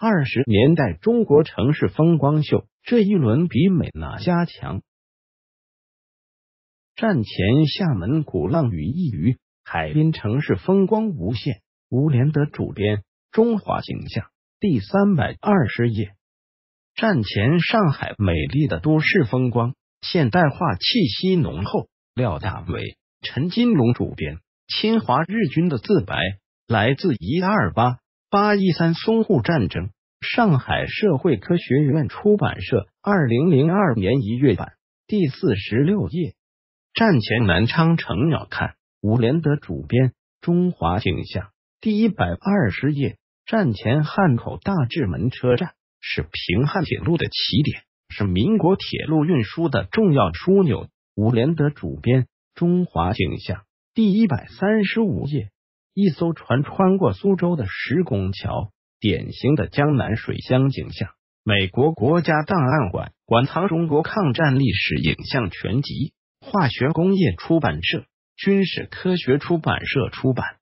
二十年代中国城市风光秀，这一轮比美哪家强？战前厦门鼓浪屿一隅，海滨城市风光无限。吴连德主编《中华景象》第三百二十页。战前上海美丽的都市风光，现代化气息浓厚。廖大伟、陈金龙主编《侵华日军的自白》，来自一二八。八一三淞沪战争，上海社会科学院出版社，二零零二年一月版，第四十六页。战前南昌城鸟瞰，五连德主编，《中华景象》第一百二十页。战前汉口大智门车站是平汉铁路的起点，是民国铁路运输的重要枢纽。五连德主编，《中华景象》第一百三十五页。一艘船穿过苏州的石拱桥，典型的江南水乡景象。美国国家档案馆馆藏中国抗战历史影像全集，化学工业出版社、军事科学出版社出版。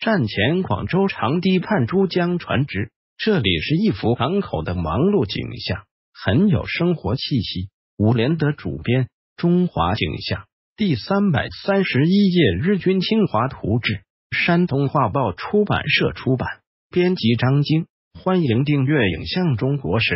战前广州长堤畔珠江船只，这里是一幅港口的忙碌景象，很有生活气息。伍连德主编《中华景象》。第三百三十一届日军侵华图志，山东画报出版社出版，编辑张晶。欢迎订阅《影像中国史》。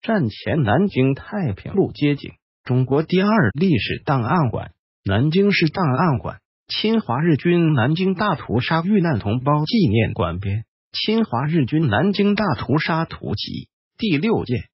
战前南京太平路街景，中国第二历史档案馆，南京市档案馆，侵华日军南京大屠杀遇难同胞纪念馆编，《侵华日军南京大屠杀图集》第六届。